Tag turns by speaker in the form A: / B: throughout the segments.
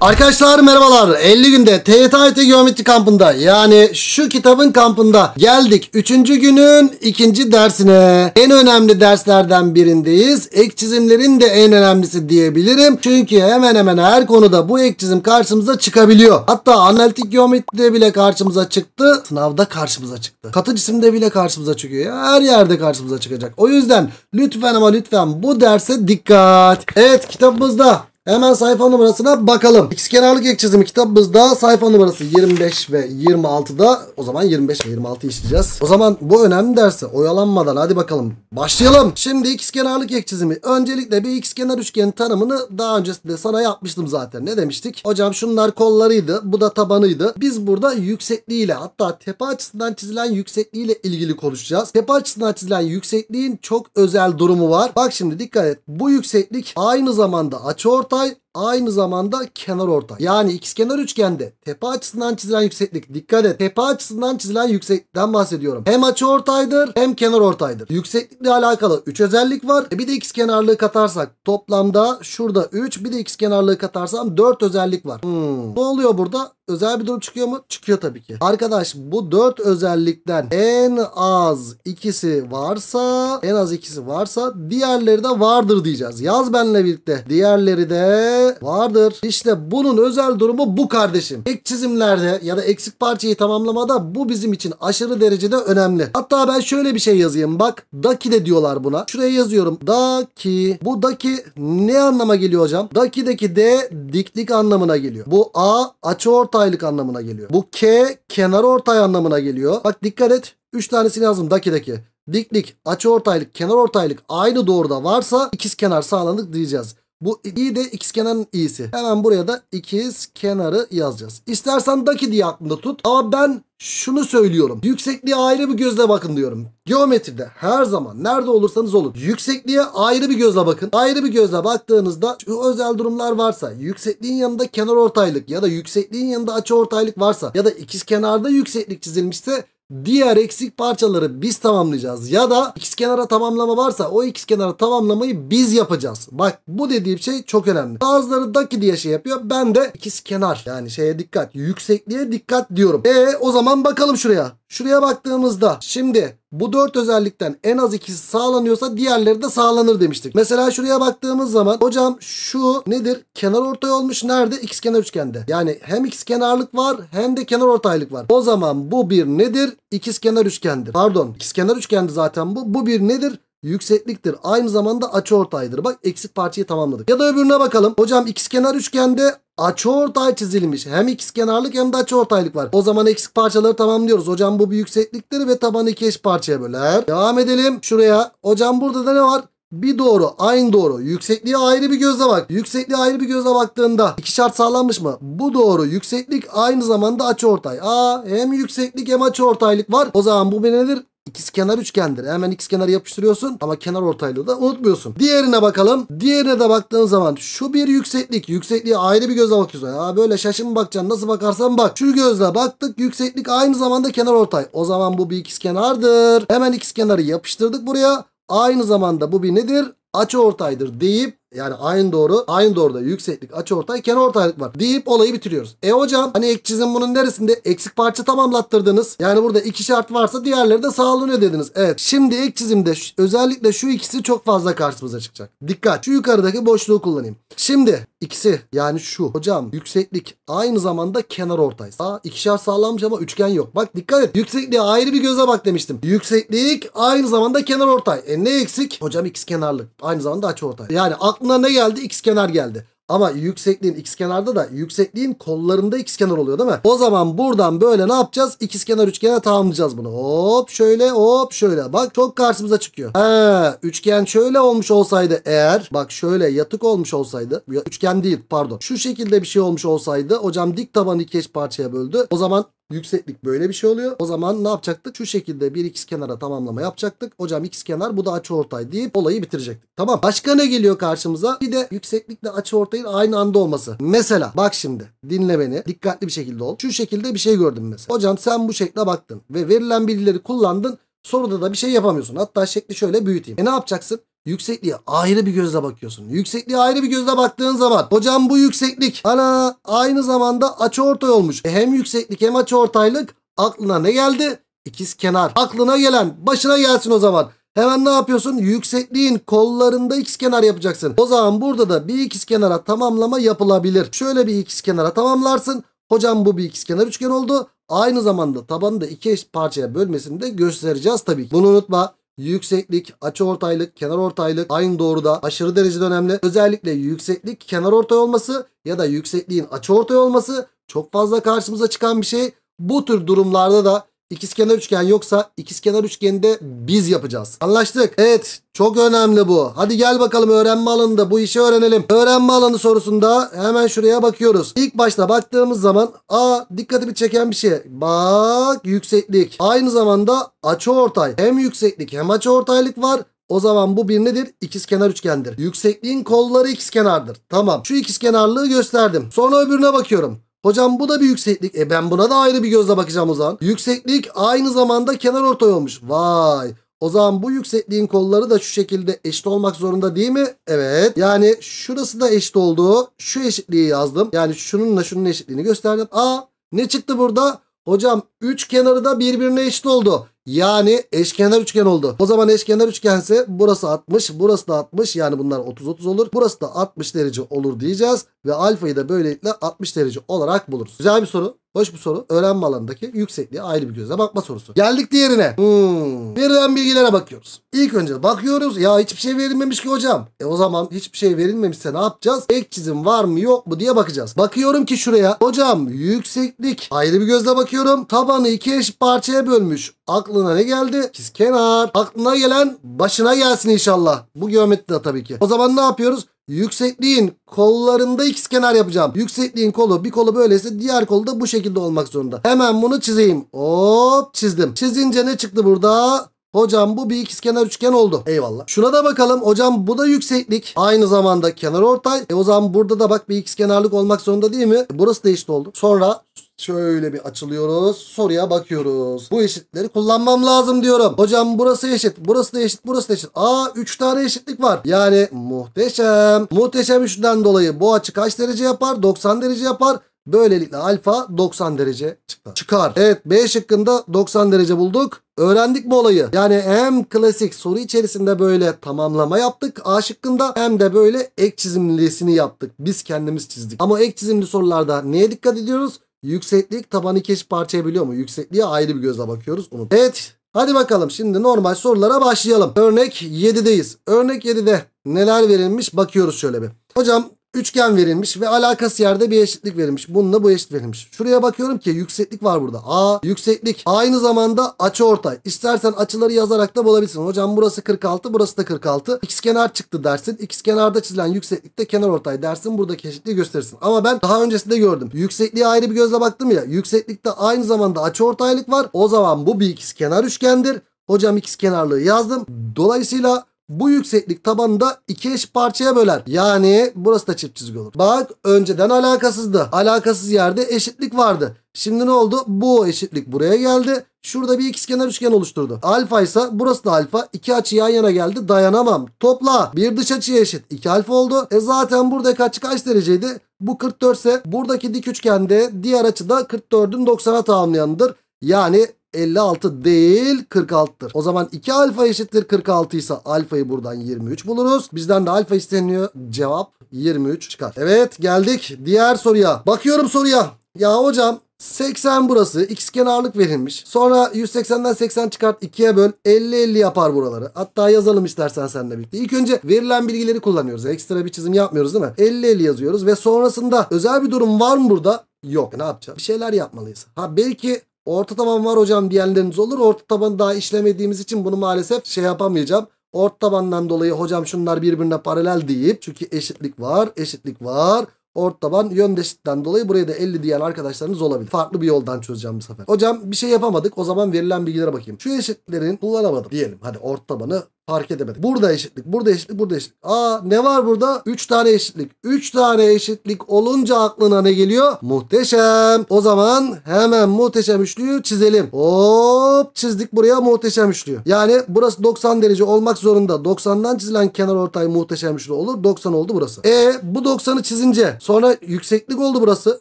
A: Arkadaşlar merhabalar. 50 günde TYT Geometri kampında yani şu kitabın kampında geldik. 3. günün 2. dersine. En önemli derslerden birindeyiz. Ek çizimlerin de en önemlisi diyebilirim. Çünkü hemen hemen her konuda bu ek çizim karşımıza çıkabiliyor. Hatta analitik geometride bile karşımıza çıktı. Sınavda karşımıza çıktı. Katı cisimde bile karşımıza çıkıyor. Her yerde karşımıza çıkacak. O yüzden lütfen ama lütfen bu derse dikkat. Evet kitabımızda Hemen sayfa numarasına bakalım. X kenarlık ek çizimi kitabımızda sayfa numarası 25 ve 26'da o zaman 25 ve 26 işleyeceğiz. O zaman bu önemli dersi oyalanmadan hadi bakalım başlayalım. Şimdi X kenarlık ek çizimi. Öncelikle bir X kenar üçgen tanımını daha öncesinde sana yapmıştım zaten. Ne demiştik? Hocam şunlar kollarıydı. Bu da tabanıydı. Biz burada yüksekliğiyle hatta tepe açısından çizilen yüksekliğiyle ilgili konuşacağız. Tepe açısından çizilen yüksekliğin çok özel durumu var. Bak şimdi dikkat et. Bu yükseklik aynı zamanda açı orta はい。aynı zamanda kenar orta. Yani x kenar üçgende tepe açısından çizilen yükseklik. Dikkat et. Tepe açısından çizilen yükseklikten bahsediyorum. Hem açı ortaydır hem kenar ortaydır. Yükseklikle alakalı 3 özellik var. E, bir de x kenarlığı katarsak toplamda şurada 3 bir de x kenarlığı katarsam 4 özellik var. Hmm. Ne oluyor burada? Özel bir durum çıkıyor mu? Çıkıyor tabii ki. Arkadaş bu 4 özellikten en az ikisi varsa en az ikisi varsa diğerleri de vardır diyeceğiz. Yaz benle birlikte. Diğerleri de vardır. İşte bunun özel durumu bu kardeşim. Ek çizimlerde ya da eksik parçayı tamamlamada bu bizim için aşırı derecede önemli. Hatta ben şöyle bir şey yazayım. Bak daki de diyorlar buna. Şuraya yazıyorum. Daki. Bu daki ne anlama geliyor hocam? Daki'deki D diklik anlamına geliyor. Bu A açı ortaylık anlamına geliyor. Bu K kenar ortay anlamına geliyor. Bak dikkat et. 3 tanesini yazdım daki'deki. Diklik, açı ortaylık, kenar ortaylık aynı doğruda varsa ikiz kenar sağlanık diyeceğiz. Bu i de x kenarın i'si. Hemen buraya da ikiz kenarı yazacağız. İstersen daki diye aklında tut. Ama ben şunu söylüyorum. Yüksekliğe ayrı bir gözle bakın diyorum. Geometride her zaman nerede olursanız olun. Yüksekliğe ayrı bir gözle bakın. Ayrı bir gözle baktığınızda şu özel durumlar varsa yüksekliğin yanında kenar ortaylık ya da yüksekliğin yanında açı ortaylık varsa ya da ikiz kenarda yükseklik çizilmişse diğer eksik parçaları biz tamamlayacağız. Ya da x kenara tamamlama varsa o x kenara tamamlamayı biz yapacağız. Bak bu dediğim şey çok önemli. Bazıları daki diye şey yapıyor. Ben de ikiz kenar yani şeye dikkat yüksekliğe dikkat diyorum. E o zaman bakalım şuraya. Şuraya baktığımızda şimdi bu dört özellikten en az ikisi sağlanıyorsa diğerleri de sağlanır demiştik. Mesela şuraya baktığımız zaman hocam şu nedir? Kenar ortay olmuş nerede? X kenar üçgende. Yani hem x kenarlık var hem de kenar ortaylık var. O zaman bu bir nedir? İkiz kenar üçgendir. Pardon X kenar üçgendi zaten bu. Bu bir nedir? yüksekliktir. Aynı zamanda açı ortaydır. Bak eksik parçayı tamamladık. Ya da öbürüne bakalım. Hocam ikizkenar üçgende açı ortay çizilmiş. Hem ikizkenarlık hem de açı ortaylık var. O zaman eksik parçaları tamamlıyoruz. Hocam bu bir yüksekliktir ve tabanı iki eş parçaya böler. Devam edelim şuraya. Hocam burada da ne var? Bir doğru aynı doğru. Yüksekliğe ayrı bir gözle bak. Yüksekliğe ayrı bir gözle baktığında iki şart sağlanmış mı? Bu doğru. Yükseklik aynı zamanda açı ortay. Aa hem yükseklik hem açı ortaylık var. O zaman bu bir nedir? İkiz kenar üçgendir. Hemen x kenarı yapıştırıyorsun ama kenar ortaylığı da unutmuyorsun. Diğerine bakalım. Diğerine de baktığın zaman şu bir yükseklik. Yüksekliğe ayrı bir gözle bakıyorsun. Ya böyle şaşın bakacaksın. Nasıl bakarsan bak. Şu gözle baktık. Yükseklik aynı zamanda kenar ortay. O zaman bu bir ikiz kenardır. Hemen ikiz kenarı yapıştırdık buraya. Aynı zamanda bu bir nedir? Açı ortaydır deyip yani aynı doğru, aynı doğruda yükseklik, açıortay, kenarortaylık var deyip olayı bitiriyoruz. E hocam hani ek çizim bunun neresinde? Eksik parça tamamlattırdınız. Yani burada iki şart varsa diğerleri de sağlanıyor dediniz. Evet. Şimdi ek çizimde özellikle şu ikisi çok fazla karşımıza çıkacak. Dikkat. Şu yukarıdaki boşluğu kullanayım. Şimdi ikisi yani şu. Hocam yükseklik aynı zamanda kenar ortay. Aa şart sağlanmış ama üçgen yok. Bak dikkat et. Yüksekliğe ayrı bir göze bak demiştim. Yükseklik aynı zamanda kenar ortay. E ne eksik? Hocam x kenarlık. Aynı zamanda açı ortay. Yani ak aklına ne geldi? X kenar geldi. Ama yüksekliğin x kenarda da yüksekliğin kollarında x kenar oluyor değil mi? O zaman buradan böyle ne yapacağız? İkiz kenar üçgene tamamlayacağız bunu. Hop şöyle hop şöyle. Bak çok karşımıza çıkıyor. He, üçgen şöyle olmuş olsaydı eğer bak şöyle yatık olmuş olsaydı üçgen değil pardon. Şu şekilde bir şey olmuş olsaydı hocam dik tabanı iki parçaya böldü. O zaman Yükseklik böyle bir şey oluyor. O zaman ne yapacaktık? Şu şekilde bir x kenara tamamlama yapacaktık. Hocam x kenar bu da açı ortay deyip olayı bitirecektik. Tamam. Başka ne geliyor karşımıza? Bir de yükseklikle açı ortayın aynı anda olması. Mesela bak şimdi dinle beni. Dikkatli bir şekilde ol. Şu şekilde bir şey gördüm mesela. Hocam sen bu şekle baktın ve verilen bilgileri kullandın. Soruda da bir şey yapamıyorsun. Hatta şekli şöyle büyüteyim. E ne yapacaksın? Yüksekliğe ayrı bir gözle bakıyorsun. Yüksekliğe ayrı bir gözle baktığın zaman hocam bu yükseklik ana aynı zamanda açıortay olmuş. E hem yükseklik hem açıortaylık aklına ne geldi? İkiz kenar. Aklına gelen başına gelsin o zaman. Hemen ne yapıyorsun? Yüksekliğin kollarında ikiz kenar yapacaksın. O zaman burada da bir ikiz kenara tamamlama yapılabilir. Şöyle bir ikiz kenara tamamlarsın. Hocam bu bir ikiz kenar üçgen oldu. Aynı zamanda tabanı da iki eşit parçaya bölmesini de göstereceğiz tabii ki. Bunu unutma. Yükseklik, açı ortaylık, kenar ortaylık aynı doğruda aşırı derecede önemli. Özellikle yükseklik kenar ortay olması ya da yüksekliğin açı ortay olması çok fazla karşımıza çıkan bir şey. Bu tür durumlarda da İkizkenar üçgen yoksa ikizkenar üçgeni de biz yapacağız. Anlaştık. Evet çok önemli bu. Hadi gel bakalım öğrenme alanında bu işi öğrenelim. Öğrenme alanı sorusunda hemen şuraya bakıyoruz. İlk başta baktığımız zaman aa dikkatimi çeken bir şey. Bak yükseklik. Aynı zamanda açıortay. Hem yükseklik hem açıortaylık var. O zaman bu bir nedir? İkizkenar üçgendir. Yüksekliğin kolları ikizkenardır. Tamam. Şu ikizkenarlığı gösterdim. Sonra öbürüne bakıyorum. Hocam bu da bir yükseklik. E ben buna da ayrı bir gözle bakacağım o zaman. Yükseklik aynı zamanda kenar ortay olmuş. Vay. O zaman bu yüksekliğin kolları da şu şekilde eşit olmak zorunda değil mi? Evet. Yani şurası da eşit olduğu şu eşitliği yazdım. Yani şununla şunun eşitliğini gösterdim. Aa ne çıktı burada? Hocam 3 kenarı da birbirine eşit oldu. Yani eşkenar üçgen oldu. O zaman eşkenar üçgense burası 60, burası da 60. Yani bunlar 30-30 olur. Burası da 60 derece olur diyeceğiz. Ve alfayı da böylelikle 60 derece olarak buluruz. Güzel bir soru. Hoş bu soru. Öğrenme alanındaki yüksekliğe ayrı bir gözle bakma sorusu. Geldik diğerine. Hmm. Verilen bilgilere bakıyoruz. İlk önce bakıyoruz. Ya hiçbir şey verilmemiş ki hocam. E o zaman hiçbir şey verilmemişse ne yapacağız? Ek çizim var mı yok mu diye bakacağız. Bakıyorum ki şuraya. Hocam yükseklik. Ayrı bir gözle bakıyorum. Tabanı iki eşit parçaya bölmüş. Aklına ne geldi? Biz kenar. Aklına gelen başına gelsin inşallah. Bu geometride tabii ki. O zaman ne yapıyoruz? Yüksekliğin kollarında ikizkenar yapacağım. Yüksekliğin kolu bir kolu böyleyse diğer kolu da bu şekilde olmak zorunda. Hemen bunu çizeyim. Hop çizdim. Çizince ne çıktı burada? Hocam bu bir ikizkenar üçgen oldu. Eyvallah. Şuna da bakalım. Hocam bu da yükseklik. Aynı zamanda kenar ortay. E o zaman burada da bak bir ikizkenarlık olmak zorunda değil mi? Burası da eşit oldu. Sonra Şöyle bir açılıyoruz. Soruya bakıyoruz. Bu eşitleri kullanmam lazım diyorum. Hocam burası eşit. Burası da eşit. Burası da eşit. Aa 3 tane eşitlik var. Yani muhteşem. Muhteşem 3'den dolayı bu açı kaç derece yapar? 90 derece yapar. Böylelikle alfa 90 derece çıktı. Çıkar. Evet B şıkkında 90 derece bulduk. Öğrendik mi olayı? Yani hem klasik soru içerisinde böyle tamamlama yaptık A şıkkında hem de böyle ek çizimlisini yaptık. Biz kendimiz çizdik. Ama ek çizimli sorularda neye dikkat ediyoruz? Yükseklik tabanı keş parçayabiliyor mu? Yüksekliğe ayrı bir gözle bakıyoruz. Unut. Evet. Hadi bakalım şimdi normal sorulara başlayalım. Örnek 7'deyiz. Örnek 7'de neler verilmiş bakıyoruz şöyle bir. Hocam Üçgen verilmiş ve alakası yerde bir eşitlik verilmiş. Bununla bu eşit verilmiş. Şuraya bakıyorum ki yükseklik var burada. A yükseklik. Aynı zamanda açı ortay. İstersen açıları yazarak da bulabilirsin. Hocam burası 46 burası da 46. X kenar çıktı dersin. X kenarda çizilen yükseklikte kenar ortay dersin. Buradaki eşitliği gösterirsin. Ama ben daha öncesinde gördüm. Yüksekliğe ayrı bir gözle baktım ya. Yükseklikte aynı zamanda açı ortaylık var. O zaman bu bir x kenar üçgendir. Hocam x kenarlığı yazdım. Dolayısıyla bu yükseklik tabanında iki eş parçaya böler. Yani burası da çift çizgi olur. Bak önceden alakasızdı. Alakasız yerde eşitlik vardı. Şimdi ne oldu? Bu eşitlik buraya geldi. Şurada bir ikizkenar üçgen oluşturdu. Alfa ise burası da alfa. İki açı yan yana geldi. Dayanamam. Topla. Bir dış açıya eşit. İki alfa oldu. E zaten buradaki açı kaç dereceydi? Bu 44 ise buradaki dik üçgende diğer açı da 44'ün 90'a tamamlayanıdır. Yani 56 değil 46'tır. O zaman 2 alfa eşittir 46 ise alfayı buradan 23 buluruz. Bizden de alfa isteniyor. Cevap 23 çıkar. Evet geldik diğer soruya. Bakıyorum soruya. Ya hocam 80 burası. X kenarlık verilmiş. Sonra 180'den 80 çıkart 2'ye böl. 50-50 yapar buraları. Hatta yazalım istersen seninle birlikte. İlk önce verilen bilgileri kullanıyoruz. Ekstra bir çizim yapmıyoruz değil mi? 50-50 yazıyoruz ve sonrasında özel bir durum var mı burada? Yok. Ne yapacağız? Bir şeyler yapmalıyız. Ha belki Orta taban var hocam diyenleriniz olur. Orta tabanı daha işlemediğimiz için bunu maalesef şey yapamayacağım. Orta tabandan dolayı hocam şunlar birbirine paralel değil. Çünkü eşitlik var, eşitlik var. Orta taban yön eşitten dolayı buraya da 50 diyen arkadaşlarınız olabilir. Farklı bir yoldan çözeceğim bu sefer. Hocam bir şey yapamadık. O zaman verilen bilgilere bakayım. Şu eşitlerin kullanamadım diyelim. Hadi orta tabanı fark edemedik. Burada eşitlik, burada eşitlik, burada eşitlik. Aa ne var burada? 3 tane eşitlik. 3 tane eşitlik olunca aklına ne geliyor? Muhteşem. O zaman hemen muhteşem üçlüyü çizelim. Hop çizdik buraya muhteşem üçlüyü. Yani burası 90 derece olmak zorunda. 90'dan çizilen kenar ortay muhteşem üçlü olur. 90 oldu burası. E bu 90'ı çizince sonra yükseklik oldu burası.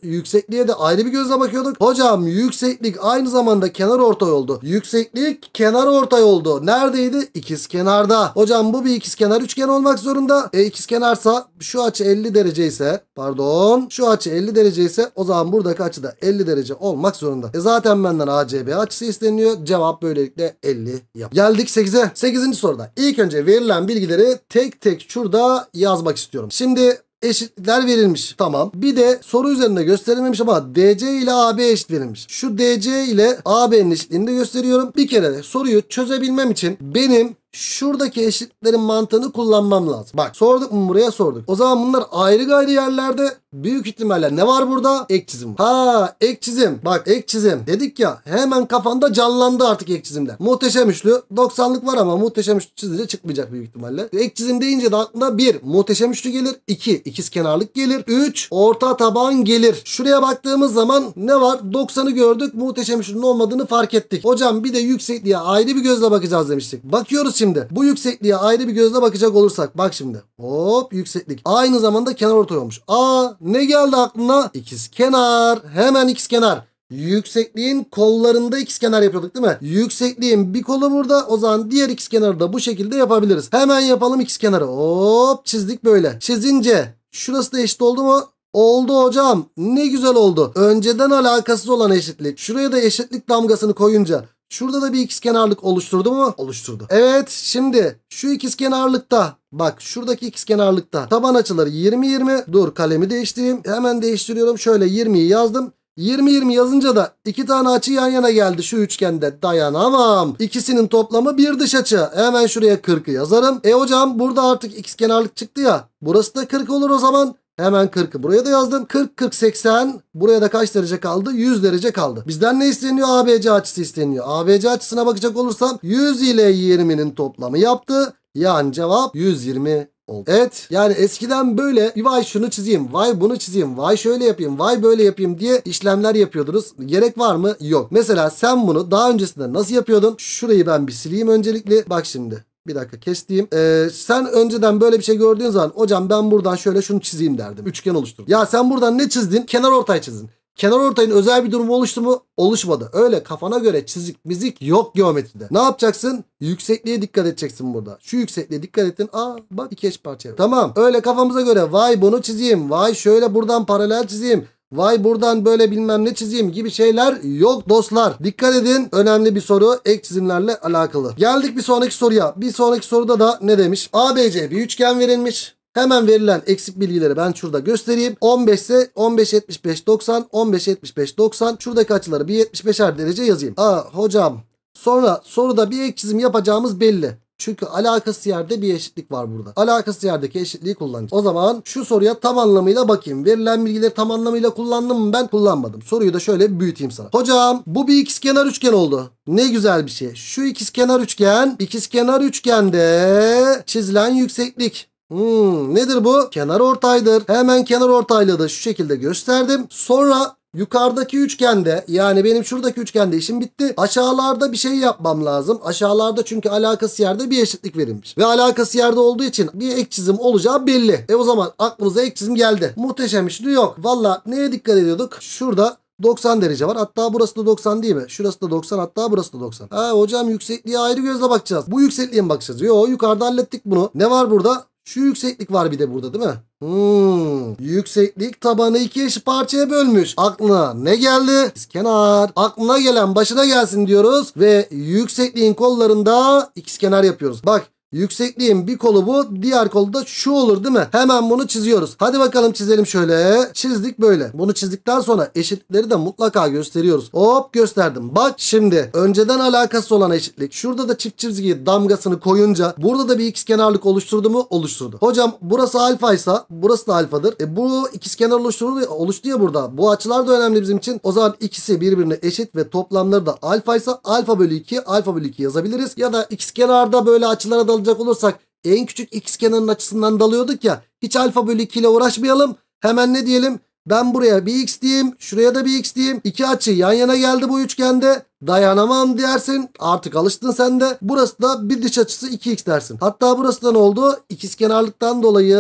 A: Yüksekliğe de ayrı bir gözle bakıyorduk. Hocam yükseklik aynı zamanda kenar ortay oldu. Yükseklik kenar ortay oldu. Neredeydi? İkiz kenar kenarda. Hocam bu bir ikizkenar üçgen olmak zorunda. E ikizkenarsa şu açı 50 derece ise pardon şu açı 50 derece ise o zaman buradaki açı da 50 derece olmak zorunda. E zaten benden ACB açısı isteniyor. Cevap böylelikle 50 yap. Geldik 8'e. 8. soruda. İlk önce verilen bilgileri tek tek şurada yazmak istiyorum. Şimdi eşitler verilmiş. Tamam. Bir de soru üzerinde gösterilmemiş ama DC ile AB eşit verilmiş. Şu DC ile AB'nin eşitliğini de gösteriyorum. Bir kere de soruyu çözebilmem için benim şuradaki eşitlerin mantığını kullanmam lazım. Bak sorduk mu buraya sorduk. O zaman bunlar ayrı gayrı yerlerde büyük ihtimalle ne var burada? Ek çizim. Ha ek çizim. Bak ek çizim dedik ya hemen kafanda canlandı artık ek çizimler. Muhteşem üçlü 90'lık var ama muhteşem üçlü çizince çıkmayacak büyük ihtimalle. Ek çizim deyince de aklına bir muhteşem üçlü gelir. 2 iki, ikiz kenarlık gelir. 3 orta taban gelir. Şuraya baktığımız zaman ne var? 90'ı gördük. Muhteşem üçlünün olmadığını fark ettik. Hocam bir de yüksekliğe ayrı bir gözle bakacağız demiştik. Bakıyoruz şimdi. Bu yüksekliğe ayrı bir gözle bakacak olursak. Bak şimdi. Hop yükseklik. Aynı zamanda kenar ortay olmuş. Aa ne geldi aklına? İkiz kenar. Hemen ikiz kenar. Yüksekliğin kollarında ikizkenar yapıyorduk değil mi? Yüksekliğin bir kolu burada. O zaman diğer ikizkenarı da bu şekilde yapabiliriz. Hemen yapalım ikizkenarı. Hop çizdik böyle. Çizince şurası da eşit oldu mu? Oldu hocam. Ne güzel oldu. Önceden alakasız olan eşitlik. Şuraya da eşitlik damgasını koyunca Şurada da bir ikizkenarlık oluşturdu mu? Oluşturdu. Evet şimdi şu ikizkenarlıkta Bak şuradaki ikizkenarlıkta taban açıları 20-20. Dur kalemi değiştireyim. Hemen değiştiriyorum. Şöyle 20'yi yazdım. 20-20 yazınca da iki tane açı yan yana geldi şu üçgende dayanamam. İkisinin toplamı bir dış açı. Hemen şuraya 40'ı yazarım. E hocam burada artık x kenarlık çıktı ya. Burası da 40 olur o zaman. Hemen 40'ı buraya da yazdım. 40, 40, 80. Buraya da kaç derece kaldı? 100 derece kaldı. Bizden ne isteniyor? ABC açısı isteniyor. ABC açısına bakacak olursam 100 ile 20'nin toplamı yaptı. Yani cevap 120 oldu. Evet yani eskiden böyle vay şunu çizeyim, vay bunu çizeyim, vay şöyle yapayım, vay böyle yapayım diye işlemler yapıyordunuz. Gerek var mı? Yok. Mesela sen bunu daha öncesinde nasıl yapıyordun? Şurayı ben bir sileyim öncelikle. Bak şimdi. Bir dakika kestiğim. Ee, sen önceden böyle bir şey gördüğün zaman hocam ben buradan şöyle şunu çizeyim derdim. Üçgen oluştur. Ya sen buradan ne çizdin? Kenar ortay çizdin. Kenar ortayın özel bir durumu oluştu mu? Oluşmadı. Öyle kafana göre çizik mizik yok geometride. Ne yapacaksın? Yüksekliğe dikkat edeceksin burada. Şu yüksekliğe dikkat ettin. Aa bak iki eş parçaya. Tamam. Öyle kafamıza göre vay bunu çizeyim. Vay şöyle buradan paralel çizeyim. Vay buradan böyle bilmem ne çizeyim gibi şeyler yok dostlar. Dikkat edin önemli bir soru ek çizimlerle alakalı. Geldik bir sonraki soruya. Bir sonraki soruda da ne demiş? ABC bir üçgen verilmiş. Hemen verilen eksik bilgileri ben şurada göstereyim. 15 ise 15 75 90 15 75 90 şuradaki açıları bir 75'er derece yazayım. Aa hocam sonra soruda bir ek çizim yapacağımız belli. Çünkü alakası yerde bir eşitlik var burada. Alakası yerdeki eşitliği kullanacağız. O zaman şu soruya tam anlamıyla bakayım. Verilen bilgileri tam anlamıyla kullandım mı ben? Kullanmadım. Soruyu da şöyle büyüteyim sana. Hocam bu bir ikizkenar üçgen oldu. Ne güzel bir şey. Şu ikizkenar üçgen, ikizkenar üçgende çizilen yükseklik. Hmm, nedir bu? Kenar ortaydır. Hemen kenar ortaylığı da şu şekilde gösterdim. Sonra Yukarıdaki üçgende yani benim şuradaki üçgende işim bitti. Aşağılarda bir şey yapmam lazım. Aşağılarda çünkü alakası yerde bir eşitlik verilmiş. Ve alakası yerde olduğu için bir ek çizim olacağı belli. E o zaman aklımıza ek çizim geldi. Muhteşem işli yok. Valla neye dikkat ediyorduk? Şurada 90 derece var. Hatta burası da 90 değil mi? Şurası da 90 hatta burası da 90. Ha hocam yüksekliğe ayrı gözle bakacağız. Bu yüksekliğe mi bakacağız? Yok, yukarıda hallettik bunu. Ne var burada? Şu yükseklik var bir de burada değil mi? Hmm. Yükseklik tabanı iki eşit parçaya bölmüş. Aklına ne geldi? Biz kenar. Aklına gelen başına gelsin diyoruz. Ve yüksekliğin kollarında ikiz kenar yapıyoruz. Bak Yüksekliğin bir kolu bu diğer kolu da şu olur değil mi? Hemen bunu çiziyoruz. Hadi bakalım çizelim şöyle. Çizdik böyle. Bunu çizdikten sonra eşitleri de mutlaka gösteriyoruz. Hop gösterdim. Bak şimdi önceden alakası olan eşitlik. Şurada da çift çizgi damgasını koyunca burada da bir ikizkenarlık oluşturdu mu? Oluşturdu. Hocam burası alfaysa burası da alfadır. E bu ikizkenar oluşturdu, oluştu ya burada. Bu açılar da önemli bizim için. O zaman ikisi birbirine eşit ve toplamları da alfaysa alfa bölü 2 alfa bölü 2 yazabiliriz. Ya da ikizkenarda böyle açılara da alacak olursak en küçük x kenarının açısından dalıyorduk ya. Hiç alfa bölü 2 ile uğraşmayalım. Hemen ne diyelim? Ben buraya bir x diyeyim. Şuraya da bir x diyeyim. İki açı yan yana geldi bu üçgende. Dayanamam dersin. Artık alıştın sen de. Burası da bir dış açısı 2x dersin. Hatta burası da ne oldu? kenarlıktan dolayı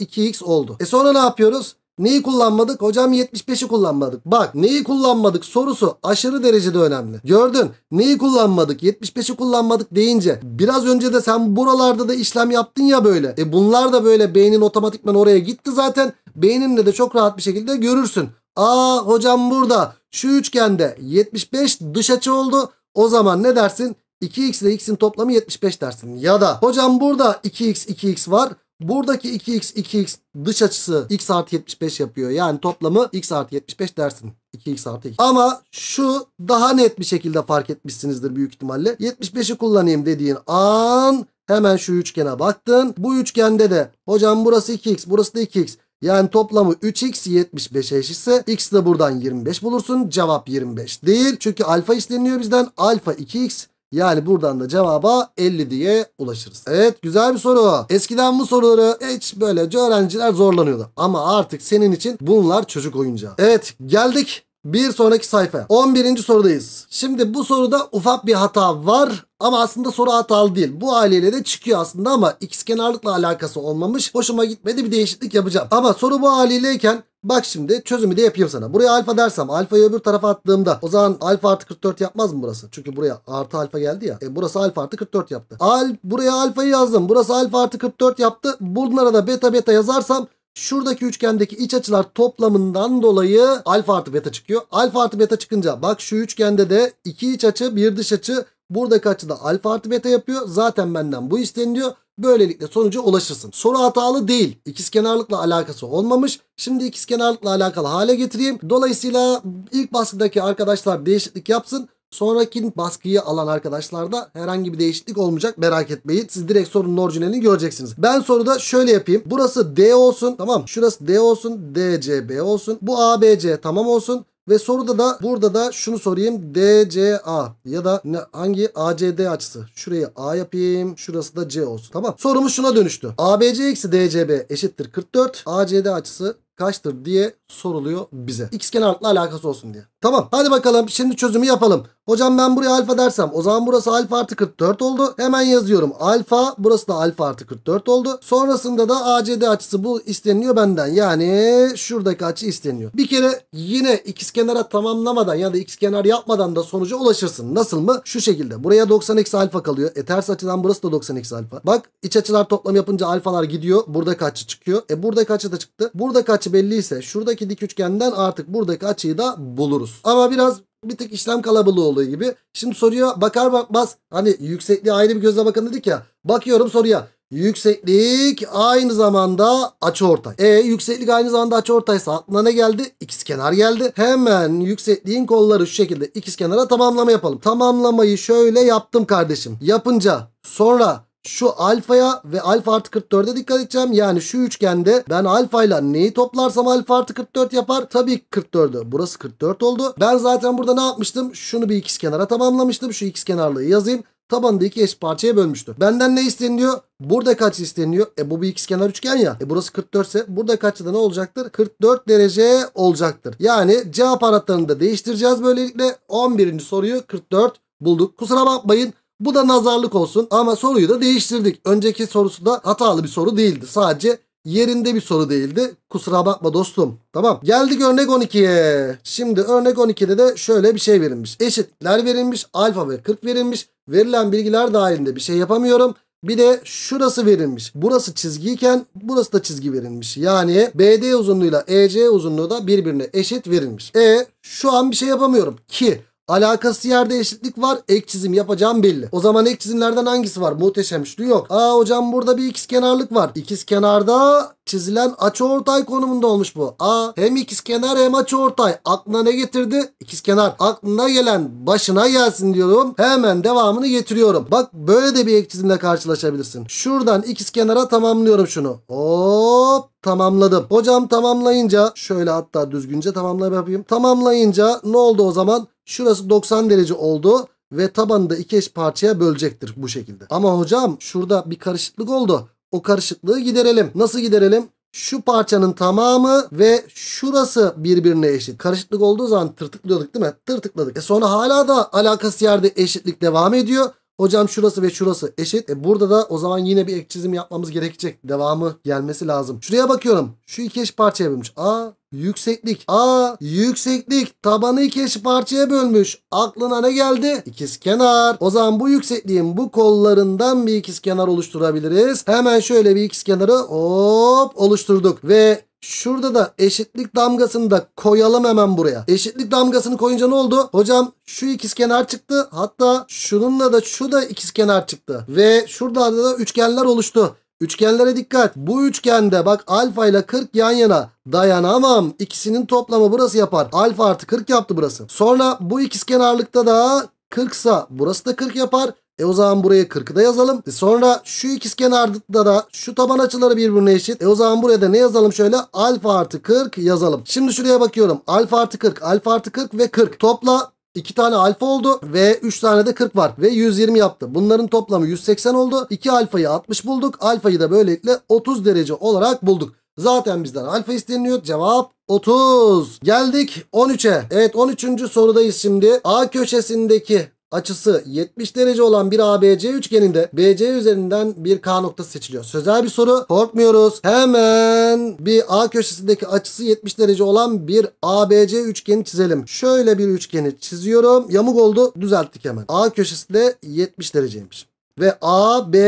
A: 2x oldu. E sonra ne yapıyoruz? Neyi kullanmadık? Hocam 75'i kullanmadık. Bak neyi kullanmadık sorusu aşırı derecede önemli. Gördün neyi kullanmadık? 75'i kullanmadık deyince biraz önce de sen buralarda da işlem yaptın ya böyle. E bunlar da böyle beynin otomatikman oraya gitti zaten. Beyninle de çok rahat bir şekilde görürsün. Aa hocam burada şu üçgende 75 dış açı oldu. O zaman ne dersin? 2x ile x'in toplamı 75 dersin. Ya da hocam burada 2x 2x var. Buradaki 2x 2x dış açısı x artı 75 yapıyor. Yani toplamı x artı 75 dersin. 2x artı 2. Ama şu daha net bir şekilde fark etmişsinizdir büyük ihtimalle. 75'i kullanayım dediğin an hemen şu üçgene baktın. Bu üçgende de hocam burası 2x burası da 2x. Yani toplamı 3x 75'e eşitse x de buradan 25 bulursun. Cevap 25 değil. Çünkü alfa isteniyor bizden. Alfa 2x yani buradan da cevaba 50 diye ulaşırız. Evet güzel bir soru. Eskiden bu soruları hiç böyle öğrenciler zorlanıyordu. Ama artık senin için bunlar çocuk oyuncağı. Evet geldik bir sonraki sayfa. 11. sorudayız. Şimdi bu soruda ufak bir hata var ama aslında soru hatalı değil. Bu aileyle de çıkıyor aslında ama x kenarlıkla alakası olmamış. Hoşuma gitmedi bir değişiklik yapacağım. Ama soru bu haliyleyken Bak şimdi çözümü de yapayım sana. Buraya alfa dersem alfayı öbür tarafa attığımda o zaman alfa artı 44 yapmaz mı burası? Çünkü buraya artı alfa geldi ya. E burası alfa artı 44 yaptı. Al, buraya alfayı yazdım. Burası alfa artı 44 yaptı. Bunlara da beta beta yazarsam Şuradaki üçgendeki iç açılar toplamından dolayı alfa artı beta çıkıyor. Alfa artı beta çıkınca bak şu üçgende de iki iç açı bir dış açı buradaki açıda alfa artı beta yapıyor. Zaten benden bu isteniliyor. Böylelikle sonuca ulaşırsın. Soru hatalı değil. İkiz kenarlıkla alakası olmamış. Şimdi ikiz kenarlıkla alakalı hale getireyim. Dolayısıyla ilk baskıdaki arkadaşlar değişiklik yapsın. Sonraki baskıyı alan arkadaşlarda herhangi bir değişiklik olmayacak merak etmeyin. Siz direkt sorunun orijinalini göreceksiniz. Ben soruda şöyle yapayım. Burası D olsun tamam Şurası D olsun. D C B olsun. Bu A B C tamam olsun. Ve soruda da burada da şunu sorayım. DCA ya da ne, hangi ACD açısı? Şurayı A yapayım. Şurası da C olsun. Tamam. Sorumuz şuna dönüştü. ABC eksi DCB eşittir 44. ACD açısı kaçtır diye soruluyor bize. X kenarlıkla alakası olsun diye. Tamam hadi bakalım şimdi çözümü yapalım. Hocam ben buraya alfa dersem o zaman burası alfa artı 44 oldu. Hemen yazıyorum alfa burası da alfa artı 44 oldu. Sonrasında da ACD açısı bu isteniliyor benden. Yani şuradaki açı isteniyor. Bir kere yine ikiz kenara tamamlamadan ya da ikiz kenar yapmadan da sonuca ulaşırsın. Nasıl mı? Şu şekilde. Buraya 90 eksi alfa kalıyor. E ters açıdan burası da 90 eksi alfa. Bak iç açılar toplam yapınca alfalar gidiyor. Burada kaçı çıkıyor. E burada kaçı da çıktı. Burada kaçı belliyse şuradaki dik üçgenden artık buradaki açıyı da buluruz. Ama biraz bir tık işlem kalabalığı olduğu gibi. Şimdi soruya bakar bakmaz hani yüksekliği ayrı bir gözle bakın dedik ya. Bakıyorum soruya. Yükseklik aynı zamanda açıortay. E yükseklik aynı zamanda açıortaysa aklına ne geldi? İkizkenar geldi. Hemen yüksekliğin kolları şu şekilde ikizkenara tamamlama yapalım. Tamamlamayı şöyle yaptım kardeşim. Yapınca sonra şu alfaya ve alfa artı 44'e dikkat edeceğim. Yani şu üçgende ben alfayla neyi toplarsam alfa artı 44 yapar. Tabii 44'ü. Burası 44 oldu. Ben zaten burada ne yapmıştım? Şunu bir ikiz kenara tamamlamıştım. Şu ikiz kenarlığı yazayım. Tabanı iki eş parçaya bölmüştü. Benden ne isteniyor? Burada kaç isteniyor? E bu bir kenar üçgen ya. E burası 44 ise burada kaçı da ne olacaktır? 44 derece olacaktır. Yani cevap anahtarını da değiştireceğiz böylelikle. 11. soruyu 44 bulduk. Kusura bakmayın bu da nazarlık olsun ama soruyu da değiştirdik. Önceki sorusu da hatalı bir soru değildi. Sadece yerinde bir soru değildi. Kusura bakma dostum. Tamam. Geldik örnek 12'ye. Şimdi örnek 12'de de şöyle bir şey verilmiş. Eşitler verilmiş. Alfa ve 40 verilmiş. Verilen bilgiler dahilinde bir şey yapamıyorum. Bir de şurası verilmiş. Burası çizgiyken burası da çizgi verilmiş. Yani BD uzunluğuyla EC uzunluğu da birbirine eşit verilmiş. E şu an bir şey yapamıyorum ki Alakası yerde eşitlik var. Ek çizim yapacağım belli. O zaman ek çizimlerden hangisi var? Muhteşem üçlü yok. Aa hocam burada bir ikiz kenarlık var. İkiz kenarda çizilen açıortay konumunda olmuş bu. A hem ikizkenar hem açıortay. Aklına ne getirdi? İkizkenar. Aklına gelen başına gelsin diyorum. Hemen devamını getiriyorum. Bak böyle de bir ek çizimle karşılaşabilirsin. Şuradan ikizkenara tamamlıyorum şunu. Hop tamamladım. Hocam tamamlayınca şöyle hatta düzgünce tamamlayıp yapayım. Tamamlayınca ne oldu o zaman? Şurası 90 derece oldu ve tabanı da iki eş parçaya bölecektir bu şekilde. Ama hocam şurada bir karışıklık oldu o karışıklığı giderelim. Nasıl giderelim? Şu parçanın tamamı ve şurası birbirine eşit. Karışıklık olduğu zaman tırtıklıyorduk değil mi? Tırtıkladık. E sonra hala da alakası yerde eşitlik devam ediyor. Hocam şurası ve şurası eşit. E burada da o zaman yine bir ek çizim yapmamız gerekecek. Devamı gelmesi lazım. Şuraya bakıyorum. Şu iki eş parçaya bölmüş. Aa Yükseklik. Aa yükseklik tabanı iki eş parçaya bölmüş. Aklına ne geldi? İkiz kenar. O zaman bu yüksekliğin bu kollarından bir ikiz kenar oluşturabiliriz. Hemen şöyle bir ikiz kenarı hop oluşturduk. Ve Şurada da eşitlik damgasını da koyalım hemen buraya. Eşitlik damgasını koyunca ne oldu? Hocam şu ikiz kenar çıktı. Hatta şununla da şu da ikiz kenar çıktı. Ve şurada da üçgenler oluştu. Üçgenlere dikkat. Bu üçgende bak alfa ile 40 yan yana dayanamam. İkisinin toplamı burası yapar. Alfa artı 40 yaptı burası. Sonra bu ikizkenarlıkta da 40 sa burası da 40 yapar. E o zaman buraya 40'ı da yazalım. E sonra şu ikizkenarda da şu taban açıları birbirine eşit. E o zaman buraya da ne yazalım şöyle? Alfa artı 40 yazalım. Şimdi şuraya bakıyorum. Alfa artı 40, alfa artı 40 ve 40. Topla 2 tane alfa oldu ve 3 tane de 40 var ve 120 yaptı. Bunların toplamı 180 oldu. 2 alfayı 60 bulduk. Alfayı da böylelikle 30 derece olarak bulduk. Zaten bizden alfa isteniyor. Cevap 30. Geldik 13'e. Evet 13. sorudayız şimdi. A köşesindeki açısı 70 derece olan bir ABC üçgeninde BC üzerinden bir K noktası seçiliyor. Sözel bir soru. Korkmuyoruz. Hemen bir A köşesindeki açısı 70 derece olan bir ABC üçgeni çizelim. Şöyle bir üçgeni çiziyorum. Yamuk oldu. Düzelttik hemen. A köşesi de 70 dereceymiş. Ve A, B,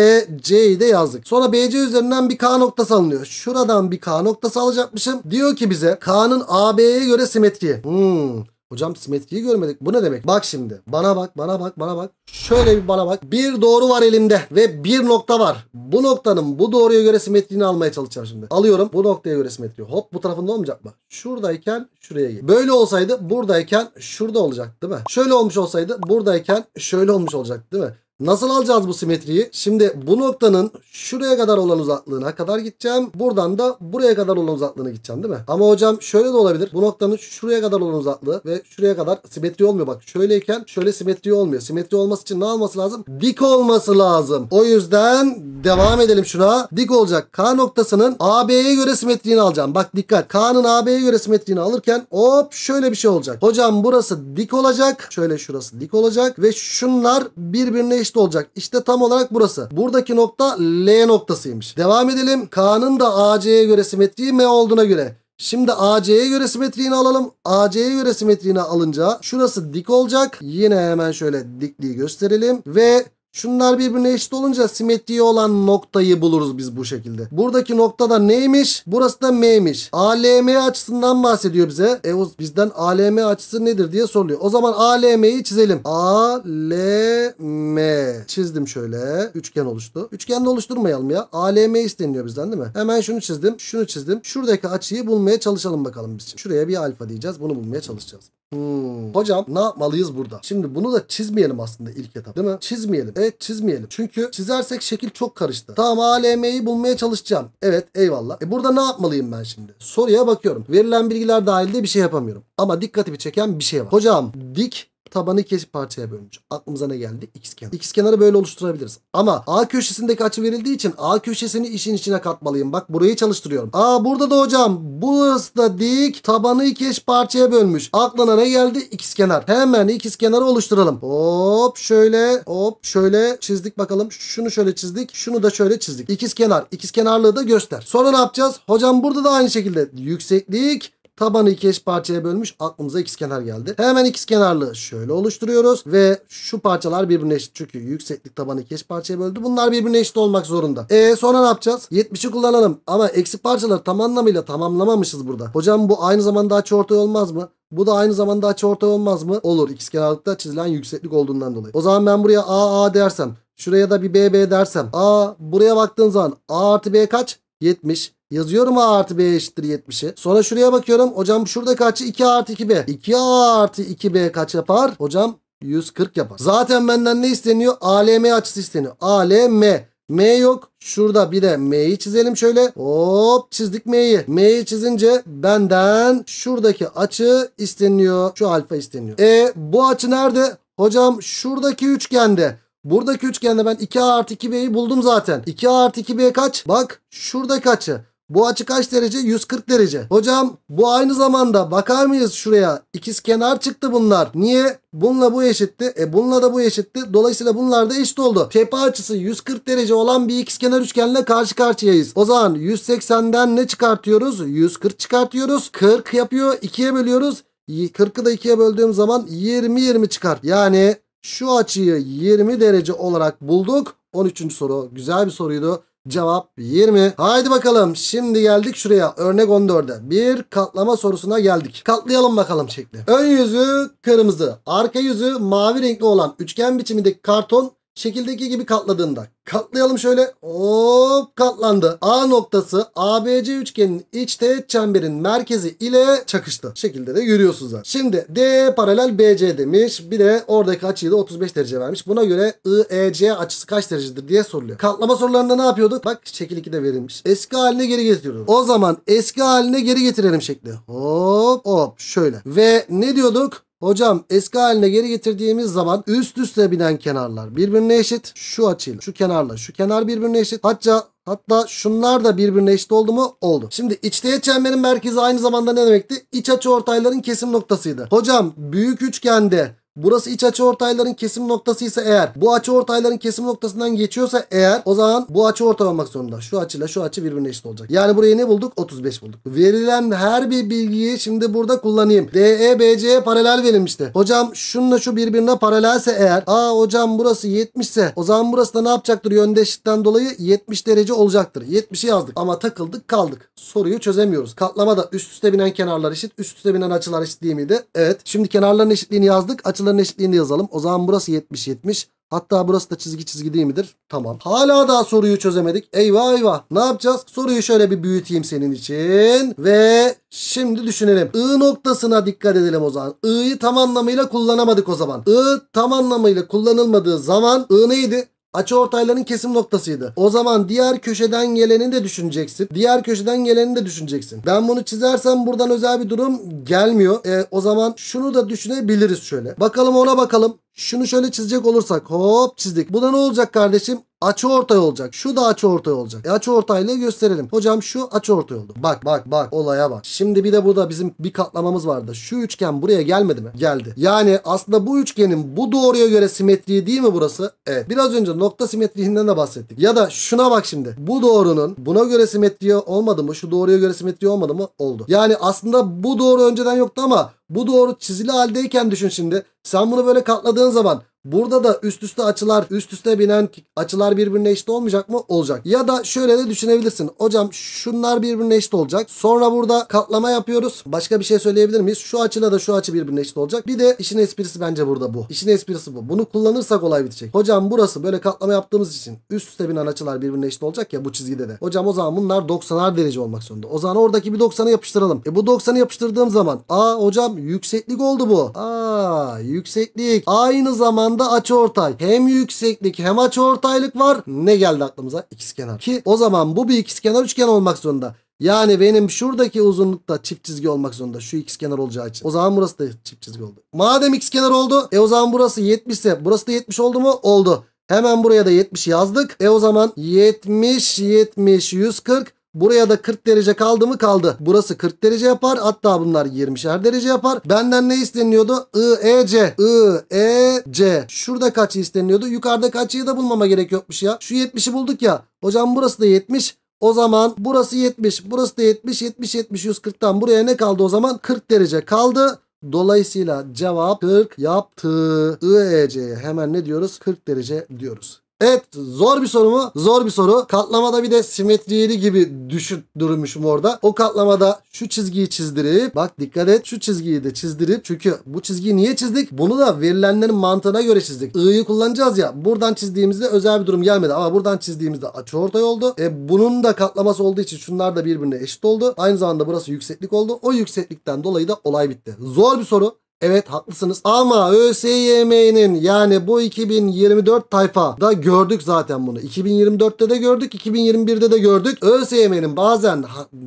A: C'yi de yazdık. Sonra BC üzerinden bir K noktası alınıyor. Şuradan bir K noktası alacakmışım. Diyor ki bize K'nın AB'ye göre simetriği. Hmm. Hocam simetriyi görmedik. Bu ne demek? Bak şimdi. Bana bak, bana bak, bana bak. Şöyle bir bana bak. Bir doğru var elimde ve bir nokta var. Bu noktanın bu doğruya göre simetriğini almaya çalışacağım şimdi. Alıyorum. Bu noktaya göre simetriği. Hop bu tarafında olmayacak mı? Şuradayken şuraya gir. Böyle olsaydı buradayken şurada olacak değil mi? Şöyle olmuş olsaydı buradayken şöyle olmuş olacaktı, değil mi? Nasıl alacağız bu simetriyi? Şimdi bu noktanın şuraya kadar olan uzaklığına kadar gideceğim. Buradan da buraya kadar olan uzaklığına gideceğim değil mi? Ama hocam şöyle de olabilir. Bu noktanın şuraya kadar olan uzaklığı ve şuraya kadar simetri olmuyor. Bak şöyleyken şöyle simetri olmuyor. Simetri olması için ne olması lazım? Dik olması lazım. O yüzden devam edelim şuna. Dik olacak. K noktasının AB'ye göre simetriğini alacağım. Bak dikkat. K'nın AB'ye göre simetriğini alırken hop şöyle bir şey olacak. Hocam burası dik olacak. Şöyle şurası dik olacak. Ve şunlar birbirine eşit olacak. İşte tam olarak burası. Buradaki nokta L noktasıymış. Devam edelim. K'nın da AC'ye göre simetriği M olduğuna göre. Şimdi AC'ye göre simetriğini alalım. AC'ye göre simetriğini alınca şurası dik olacak. Yine hemen şöyle dikliği gösterelim. Ve Şunlar birbirine eşit olunca simetriği olan noktayı buluruz biz bu şekilde. Buradaki nokta da neymiş? Burası da M'miş. ALM açısından bahsediyor bize. E o bizden ALM açısı nedir diye soruluyor. O zaman ALM'yi çizelim. ALM çizdim şöyle. Üçgen oluştu. Üçgen de oluşturmayalım ya. ALM isteniyor bizden değil mi? Hemen şunu çizdim. Şunu çizdim. Şuradaki açıyı bulmaya çalışalım bakalım biz. Şuraya bir alfa diyeceğiz. Bunu bulmaya çalışacağız. Hmm. Hocam ne yapmalıyız burada? Şimdi bunu da çizmeyelim aslında ilk etap değil mi? Çizmeyelim. E Evet çizmeyelim. Çünkü çizersek şekil çok karıştı. Tamam ALM'yi bulmaya çalışacağım. Evet eyvallah. E burada ne yapmalıyım ben şimdi? Soruya bakıyorum. Verilen bilgiler dahilinde bir şey yapamıyorum. Ama dikkatimi çeken bir şey var. Hocam dik tabanı iki parçaya bölmüş. Aklımıza ne geldi? X kenarı. X kenarı böyle oluşturabiliriz. Ama A köşesindeki açı verildiği için A köşesini işin içine katmalıyım. Bak burayı çalıştırıyorum. Aa burada da hocam burası da dik tabanı iki eş parçaya bölmüş. Aklına ne geldi? X kenar. Hemen ikiz kenarı oluşturalım. Hop şöyle hop şöyle çizdik bakalım. Şunu şöyle çizdik. Şunu da şöyle çizdik. İkiz kenar. İkiz kenarlığı da göster. Sonra ne yapacağız? Hocam burada da aynı şekilde yükseklik Tabanı iki eş parçaya bölmüş. Aklımıza ikizkenar geldi. Hemen ikizkenarlı şöyle oluşturuyoruz ve şu parçalar birbirine eşit. Çünkü yükseklik tabanı iki eş parçaya böldü. Bunlar birbirine eşit olmak zorunda. E sonra ne yapacağız? 70'i kullanalım ama eksik parçaları tam anlamıyla tamamlamamışız burada. Hocam bu aynı zamanda açıortay olmaz mı? Bu da aynı zamanda açıortay olmaz mı? Olur. İkizkenarlıkta çizilen yükseklik olduğundan dolayı. O zaman ben buraya AA dersem Şuraya da bir BB dersem. A buraya baktığın zaman A artı B kaç? 70. Yazıyorum A artı B eşittir 70'i. Sonra şuraya bakıyorum. Hocam şurada kaç? 2 artı 2B. 2A artı 2B kaç yapar? Hocam 140 yapar. Zaten benden ne isteniyor? ALM açısı isteniyor. ALM. M yok. Şurada bir de M'yi çizelim şöyle. Hop çizdik M'yi. M'yi çizince benden şuradaki açı isteniyor. Şu alfa isteniyor. E bu açı nerede? Hocam şuradaki üçgende. Buradaki üçgende ben 2A artı 2B'yi buldum zaten. 2A artı 2B kaç? Bak şurada kaçı. Bu açı kaç derece? 140 derece. Hocam bu aynı zamanda bakar mıyız şuraya? İkiz kenar çıktı bunlar. Niye? Bununla bu eşitti. E bununla da bu eşitti. Dolayısıyla bunlar da eşit oldu. Tepe açısı 140 derece olan bir ikiz kenar üçgenle karşı karşıyayız. O zaman 180'den ne çıkartıyoruz? 140 çıkartıyoruz. 40 yapıyor. 2'ye bölüyoruz. 40'ı da 2'ye böldüğüm zaman 20 20 çıkar. Yani şu açıyı 20 derece olarak bulduk. 13. soru güzel bir soruydu. Cevap 20. Haydi bakalım şimdi geldik şuraya örnek 14'e. Bir katlama sorusuna geldik. Katlayalım bakalım şekli. Ön yüzü kırmızı, arka yüzü mavi renkli olan üçgen biçimindeki karton şekildeki gibi katladığında. Katlayalım şöyle. Hop katlandı. A noktası ABC üçgenin iç teğet çemberin merkezi ile çakıştı. Şekilde de görüyorsunuz zaten. Şimdi D paralel BC demiş. Bir de oradaki açıyı da 35 derece vermiş. Buna göre IEC açısı kaç derecedir diye soruluyor. Katlama sorularında ne yapıyorduk? Bak şekil de verilmiş. Eski haline geri getiriyoruz. O zaman eski haline geri getirelim şekli. Hop hop şöyle. Ve ne diyorduk? Hocam eski haline geri getirdiğimiz zaman üst üste binen kenarlar birbirine eşit. Şu açıyla şu kenarla şu kenar birbirine eşit. Hatta Hatta şunlar da birbirine eşit oldu mu? Oldu. Şimdi içteğe çemberin merkezi aynı zamanda ne demekti? İç açı ortayların kesim noktasıydı. Hocam büyük üçgende Burası iç açı ortayların kesim noktası ise eğer bu açı ortayların kesim noktasından geçiyorsa eğer o zaman bu açı ortay olmak zorunda. Şu açıyla şu açı birbirine eşit olacak. Yani burayı ne bulduk? 35 bulduk. Verilen her bir bilgiyi şimdi burada kullanayım. DE BC'ye paralel verilmişti. Hocam şunla şu birbirine paralelse eğer aa hocam burası 70 ise o zaman burası da ne yapacaktır? Yöndeşlikten dolayı 70 derece olacaktır. 70'i yazdık ama takıldık kaldık. Soruyu çözemiyoruz. Katlama da üst üste binen kenarlar eşit, üst üste binen açılar eşit değil miydi? Evet. Şimdi kenarların eşitliğini yazdık. Açı açıların eşitliğini yazalım. O zaman burası 70 70. Hatta burası da çizgi çizgi değil midir? Tamam. Hala daha soruyu çözemedik. Eyvah eyvah. Ne yapacağız? Soruyu şöyle bir büyüteyim senin için. Ve şimdi düşünelim. I noktasına dikkat edelim o zaman. I'yı tam anlamıyla kullanamadık o zaman. I tam anlamıyla kullanılmadığı zaman I neydi? Açı ortaylarının kesim noktasıydı. O zaman diğer köşeden geleni de düşüneceksin. Diğer köşeden geleni de düşüneceksin. Ben bunu çizersem buradan özel bir durum gelmiyor. E, o zaman şunu da düşünebiliriz şöyle. Bakalım ona bakalım. Şunu şöyle çizecek olursak hop çizdik. Bu da ne olacak kardeşim? açı ortay olacak. Şu da açı ortay olacak. E açı ortaylığı gösterelim. Hocam şu açı ortay oldu. Bak bak bak olaya bak. Şimdi bir de burada bizim bir katlamamız vardı. Şu üçgen buraya gelmedi mi? Geldi. Yani aslında bu üçgenin bu doğruya göre simetriği değil mi burası? Evet. Biraz önce nokta simetriğinden de bahsettik. Ya da şuna bak şimdi. Bu doğrunun buna göre simetriği olmadı mı? Şu doğruya göre simetriği olmadı mı? Oldu. Yani aslında bu doğru önceden yoktu ama bu doğru çizili haldeyken düşün şimdi. Sen bunu böyle katladığın zaman burada da üst üste açılar üst üste binen açılar birbirine eşit olmayacak mı? Olacak. Ya da şöyle de düşünebilirsin. Hocam şunlar birbirine eşit olacak. Sonra burada katlama yapıyoruz. Başka bir şey söyleyebilir miyiz? Şu açıyla da şu açı birbirine eşit olacak. Bir de işin esprisi bence burada bu. İşin esprisi bu. Bunu kullanırsak olay bitecek. Hocam burası böyle katlama yaptığımız için üst üste binen açılar birbirine eşit olacak ya bu çizgide de. Hocam o zaman bunlar 90'ar derece olmak zorunda. O zaman oradaki bir 90'ı yapıştıralım. E bu 90'ı yapıştırdığım zaman aa hocam yükseklik oldu bu. Aa yükseklik. Aynı zamanda açı ortay. Hem yükseklik hem açı ortaylık var. Ne geldi aklımıza? İkizkenar. Ki o zaman bu bir ikizkenar üçgen olmak zorunda. Yani benim şuradaki uzunlukta çift çizgi olmak zorunda. Şu x kenar olacağı için. O zaman burası da çift çizgi oldu. Madem x kenar oldu. E o zaman burası 70 ise burası da 70 oldu mu? Oldu. Hemen buraya da 70 yazdık. E o zaman 70, 70, 140. Buraya da 40 derece kaldı mı kaldı. Burası 40 derece yapar. Hatta bunlar 20'şer derece yapar. Benden ne isteniyordu? I, E, C. I, E, C. Şurada kaçı isteniyordu? Yukarıda kaçıyı da bulmama gerek yokmuş ya. Şu 70'i bulduk ya. Hocam burası da 70. O zaman burası 70. Burası da 70. 70, 70, 140'tan buraya ne kaldı o zaman? 40 derece kaldı. Dolayısıyla cevap 40 yaptı. I E IEC'ye hemen ne diyoruz? 40 derece diyoruz. Evet zor bir soru mu? Zor bir soru. Katlamada bir de simetriyeli gibi düşük durmuşum orada. O katlamada şu çizgiyi çizdirip bak dikkat et şu çizgiyi de çizdirip çünkü bu çizgiyi niye çizdik? Bunu da verilenlerin mantığına göre çizdik. I'yı kullanacağız ya buradan çizdiğimizde özel bir durum gelmedi ama buradan çizdiğimizde ortay oldu. E bunun da katlaması olduğu için şunlar da birbirine eşit oldu. Aynı zamanda burası yükseklik oldu. O yükseklikten dolayı da olay bitti. Zor bir soru. Evet haklısınız ama ÖSYM'nin yani bu 2024 tayfada gördük zaten bunu. 2024'te de gördük, 2021'de de gördük. ÖSYM'nin bazen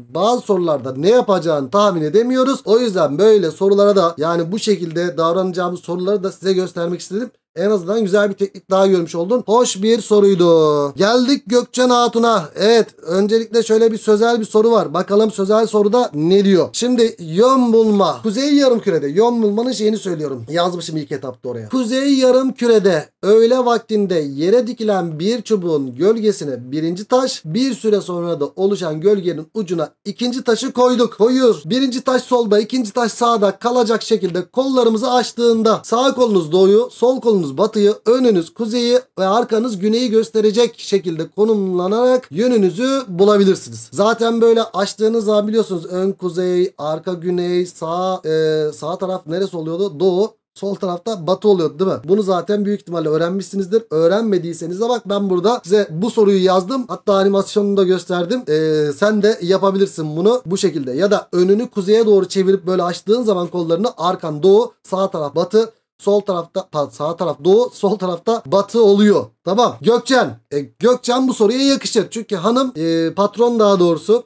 A: bazı sorularda ne yapacağını tahmin edemiyoruz. O yüzden böyle sorulara da yani bu şekilde davranacağımız soruları da size göstermek istedim. En azından güzel bir teknik daha görmüş oldun. Hoş bir soruydu. Geldik Gökçen Hatun'a. Evet öncelikle şöyle bir sözel bir soru var. Bakalım sözel soruda ne diyor? Şimdi yön bulma. Kuzey yarım kürede yön bulmanın şeyini söylüyorum. Yazmışım ilk etapta oraya. Kuzey yarım kürede öğle vaktinde yere dikilen bir çubuğun gölgesine birinci taş bir süre sonra da oluşan gölgenin ucuna ikinci taşı koyduk. Koyuyoruz. Birinci taş solda ikinci taş sağda kalacak şekilde kollarımızı açtığında sağ kolunuz doğuyu sol kolunuz solunuz batıyı, önünüz kuzeyi ve arkanız güneyi gösterecek şekilde konumlanarak yönünüzü bulabilirsiniz. Zaten böyle açtığınız zaman biliyorsunuz ön kuzey, arka güney, sağ e, sağ taraf neresi oluyordu? Doğu. Sol tarafta batı oluyordu değil mi? Bunu zaten büyük ihtimalle öğrenmişsinizdir. Öğrenmediyseniz de bak ben burada size bu soruyu yazdım. Hatta animasyonunu da gösterdim. Ee, sen de yapabilirsin bunu bu şekilde. Ya da önünü kuzeye doğru çevirip böyle açtığın zaman kollarını arkan doğu, sağ taraf batı, Sol tarafta sağ taraf doğu sol tarafta batı oluyor. Tamam Gökçen. E, Gökçen bu soruya yakışır. Çünkü hanım e, patron daha doğrusu